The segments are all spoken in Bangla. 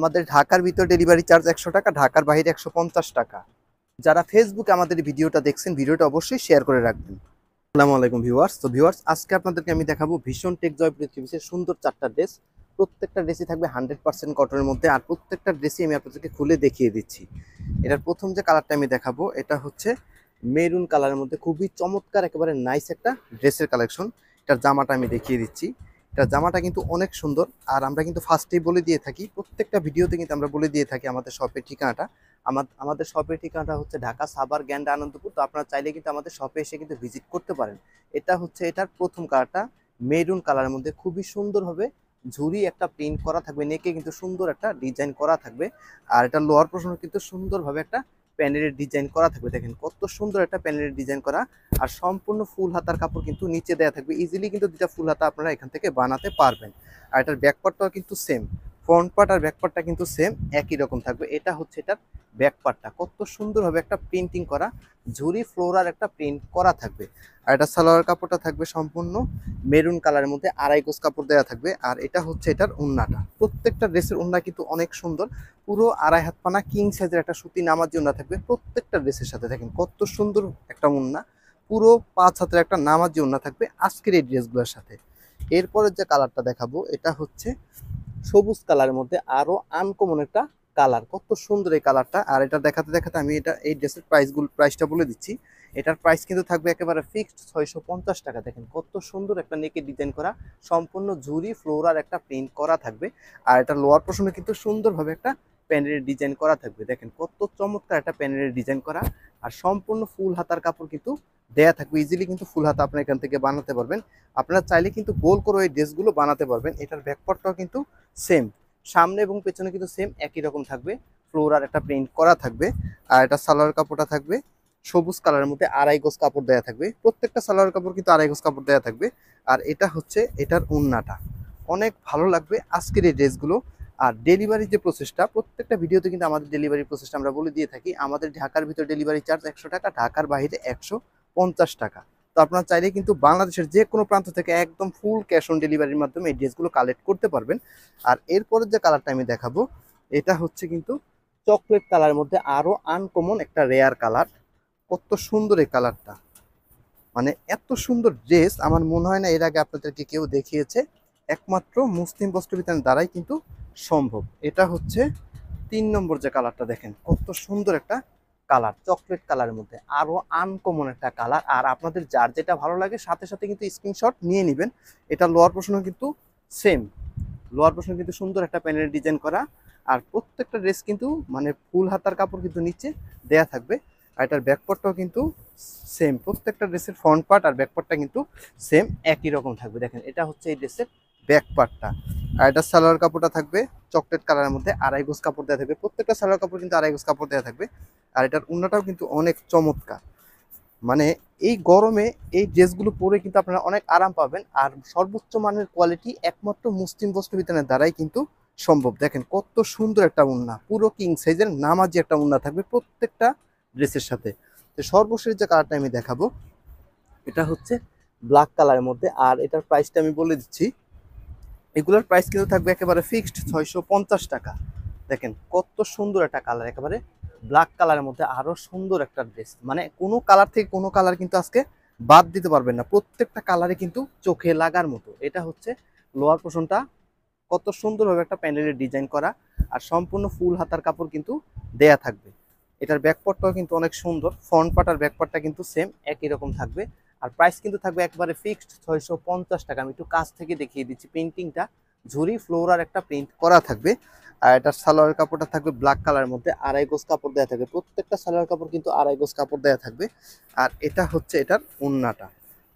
আমাদের ঢাকার ভিতর ডেলিভারি চার্জ একশো টাকা ঢাকার বাইরে একশো টাকা যারা ফেসবুকে আমাদের ভিডিওটা দেখছেন ভিডিওটা অবশ্যই শেয়ার করে রাখবেন আসসালামু আলাইকুম ভিউয়ার্স তো ভিউয়ার্স আজকে আপনাদেরকে আমি দেখাবো ভীষণ টেক জয় পৃথিবীর সুন্দর চারটা ড্রেস প্রত্যেকটা ড্রেসই থাকবে হান্ড্রেড পার্সেন্ট কটনের মধ্যে আর প্রত্যেকটা ড্রেসই আমি আপনাদেরকে খুলে দেখিয়ে দিচ্ছি এটার প্রথম যে কালারটা আমি দেখাবো এটা হচ্ছে মেরুন কালারের মধ্যে খুবই চমৎকার একেবারে নাইস একটা ড্রেসের কালেকশন এটার জামাটা আমি দেখিয়ে দিচ্ছি এটা জামাটা কিন্তু অনেক সুন্দর আর আমরা কিন্তু ফার্স্টেই বলে দিয়ে থাকি প্রত্যেকটা ভিডিওতে কিন্তু আমরা বলে দিয়ে থাকি আমাদের শপের ঠিকানাটা আমাদের শপের ঠিকানাটা হচ্ছে ঢাকা সাবার গ্যান্ডা আনন্দপুর তো আপনারা চাইলে কিন্তু আমাদের শপে এসে কিন্তু ভিজিট করতে পারেন এটা হচ্ছে এটার প্রথম কালারটা মেরুন কালারের মধ্যে খুবই সুন্দরভাবে ঝুরি একটা প্রিন্ট করা থাকবে নেকে কিন্তু সুন্দর একটা ডিজাইন করা থাকবে আর এটা লোয়ার প্রশ্ন কিন্তু সুন্দরভাবে একটা প্যানেলের ডিজাইন করা থাকবে দেখেন কত সুন্দর একটা প্যানেলের ডিজাইন করা আর সম্পূর্ণ ফুল হাতার কাপড় কিন্তু নিচে দেওয়া থাকবে ইজিলি কিন্তু দুটা ফুল হাতা আপনারা এখান থেকে বানাতে পারবেন আর এটার ব্যাকপার্টটাও কিন্তু সেম ফ্রন্ট পার্ট আর ব্যাকপার্টটা কিন্তু সেম একই রকম থাকবে এটা হচ্ছে এটার ব্যাক কত সুন্দরভাবে একটা প্রিন্টিং করা ঝুরি ফ্লোরার একটা প্রিন্ট করা থাকবে আর এটা সালোয়ার কাপড়টা থাকবে সম্পূর্ণ মেরুন কালারের মধ্যে আড়াই গোস কাপড় দেওয়া থাকবে আর এটা হচ্ছে এটার উন্নাটা প্রত্যেকটা ড্রেসের উন্না কিন্তু অনেক সুন্দর পুরো আড়াই হাত পানা কিং সাইজের একটা সুতি নামাজ উন্না থাকবে প্রত্যেকটা ড্রেসের সাথে দেখেন কত সুন্দর একটা উন্না পুরো পাঁচ হাতের একটা নামাজি উন্না থাকবে আজকের এই ড্রেসগুলোর সাথে এরপরের যে কালারটা দেখাবো এটা হচ্ছে সবুজ কালারের মধ্যে আরও আনকমন একটা কালার কত সুন্দর এই কালারটা আর এটা দেখাতে দেখাতে আমি এটা এই ড্রেসের প্রাইসগুলো প্রাইসটা বলে দিচ্ছি এটার প্রাইস কিন্তু থাকবে একেবারে ফিক্সড ছয়শো টাকা দেখেন কত সুন্দর একটা নেকে ডিজাইন করা সম্পূর্ণ ঝুরি ফ্লোরার একটা প্রিন্ট করা থাকবে আর এটা লোয়ার পোর্শনে কিন্তু সুন্দরভাবে একটা প্যান্ডেলের ডিজাইন করা থাকবে দেখেন কত চমৎকার একটা প্যান্ডেলের ডিজাইন করা আর সম্পূর্ণ ফুল হাতার কাপড় কিন্তু দেয়া থাকবে ইজিলি কিন্তু ফুল হাতা আপনার এখান থেকে বানাতে পারবেন আপনারা চাইলে কিন্তু গোল করে ওই ড্রেসগুলো বানাতে পারবেন এটার ব্যাকপটটাও কিন্তু সেম সামনে এবং পেছনে কিন্তু সেম একই রকম থাকবে ফ্লোর আর একটা প্রিন্ট করা থাকবে আর এটা সালোয়ার কাপড়টা থাকবে সবুজ কালারের মধ্যে আড়াই গোজ কাপড় দেয়া থাকবে প্রত্যেকটা সালোয়ার কাপড় কিন্তু আড়াই গোজ কাপড় দেওয়া থাকবে আর এটা হচ্ছে এটার উন্নাটা অনেক ভালো লাগবে আজকের এই ড্রেসগুলো আর ডেলিভারি যে প্রসেসটা প্রত্যেকটা ভিডিওতে কিন্তু আমাদের ডেলিভারি প্রসেসটা আমরা বলে দিয়ে থাকি আমাদের ঢাকার ভিতরে ডেলিভারি চার্জ একশো টাকা ঢাকার বাইরে একশো টাকা তো আপনারা চাইলে কিন্তু বাংলাদেশের যে কোনো প্রান্ত থেকে একদম ফুল ক্যাশ অন ডেলিভারির মাধ্যমে এই ড্রেসগুলো কালেক্ট করতে পারবেন আর এরপরের যে কালারটা আমি দেখাবো এটা হচ্ছে কিন্তু চকলেট কালারের মধ্যে আরও আনকমন একটা রেয়ার কালার কত সুন্দর এই কালারটা মানে এত সুন্দর ড্রেস আমার মনে হয় না এর আগে আপনাদেরকে কেউ দেখিয়েছে একমাত্র মুসলিম বস্ত্রবিতান দ্বারাই কিন্তু সম্ভব এটা হচ্ছে তিন নম্বর যে কালারটা দেখেন কত সুন্দর একটা কালার চকলেট কালারের মধ্যে আরও আনকমন একটা কালার আর আপনাদের যার যেটা ভালো লাগে সাথে সাথে কিন্তু স্ক্রিনশট নিয়ে নেবেন এটা লোয়ার পোর্শন কিন্তু সেম লোয়ার পোর্শন কিন্তু সুন্দর একটা প্যানেল ডিজাইন করা আর প্রত্যেকটা ড্রেস কিন্তু মানে ফুল হাতার কাপড় কিন্তু নিচে দেয়া থাকবে আর এটার ব্যাকপটটাও কিন্তু সেম প্রত্যেকটা ড্রেসের ফ্রন্ট পার্ট আর ব্যাকপটটা কিন্তু সেম একই রকম থাকবে দেখেন এটা হচ্ছে এই ড্রেসের ব্যাকপার্টটা আর এটার সালোয়ার কাপড়টা থাকবে চকলেট কালারের মধ্যে আড়াই গোস কাপড় দেওয়া থাকবে প্রত্যেকটা সালোয়ার কাপড় কিন্তু আড়াই গোস কাপড় দেওয়া থাকবে আর এটার উন্নাটাও কিন্তু অনেক চমৎকার মানে এই গরমে এই ড্রেসগুলো পরে কিন্তু আপনারা অনেক আরাম পাবেন আর সর্বোচ্চ মানের কোয়ালিটি একমাত্র মুসলিম বস্ত্র বিতানের দ্বারাই কিন্তু সম্ভব দেখেন কত সুন্দর একটা উন্না পুরো কিং সাইজের নামাজি একটা উন্না থাকবে প্রত্যেকটা ড্রেসের সাথে তো সর্বশেষ যে কালারটা আমি দেখাবো এটা হচ্ছে ব্ল্যাক কালারের মধ্যে আর এটার প্রাইসটা আমি বলে দিচ্ছি এগুলোর প্রাইস কিন্তু থাকবে একেবারে ফিক্সড ছয়শো টাকা দেখেন কত সুন্দর একটা কালার একেবারে ব্ল্যাক কালারের মধ্যে আরও সুন্দর একটা ড্রেস মানে কোনো কালার থেকে কোনো কালার কিন্তু আজকে বাদ দিতে পারবেন না প্রত্যেকটা কালারে কিন্তু চোখে লাগার মতো এটা হচ্ছে লোয়ার পোশনটা কত সুন্দরভাবে একটা প্যান্ডেলের ডিজাইন করা আর সম্পূর্ণ ফুল হাতার কাপড় কিন্তু দেয়া থাকবে এটার ব্যাকপার্টটাও কিন্তু অনেক সুন্দর ফ্রন্ট পার্ট আর ব্যাকপার্টটা কিন্তু সেম একই রকম থাকবে আর প্রাইস কিন্তু থাকবে একবারে ফিক্সড ছয়শো টাকা আমি একটু কাছ থেকে দেখিয়ে দিচ্ছি পেন্টিংটা ঝুরি ফ্লোরার একটা পেন্ট করা থাকবে আর এটা সালোয়ার কাপড়টা থাকবে ব্ল্যাক কালার মধ্যে আড়াই গোজ কাপড় দেওয়া থাকবে প্রত্যেকটা সালোয়ার কাপড় কিন্তু আড়াই গোজ কাপড় দেওয়া থাকবে আর এটা হচ্ছে এটার উন্নাটা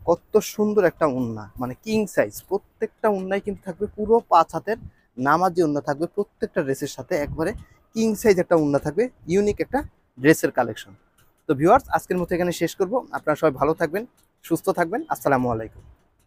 কত সুন্দর একটা উন্না মানে কিং সাইজ প্রত্যেকটা উন্নায় কিন্তু থাকবে পুরো পাঁচ হাতের নামাজি উন্না থাকবে প্রত্যেকটা ড্রেসের সাথে একবারে কিং সাইজ একটা উন্না থাকবে ইউনিক একটা ড্রেসের কালেকশন তো ভিউয়ার্স আজকের মতো এখানে শেষ করব আপনারা সবাই ভালো থাকবেন সুস্থ থাকবেন আসসালামু আলাইকুম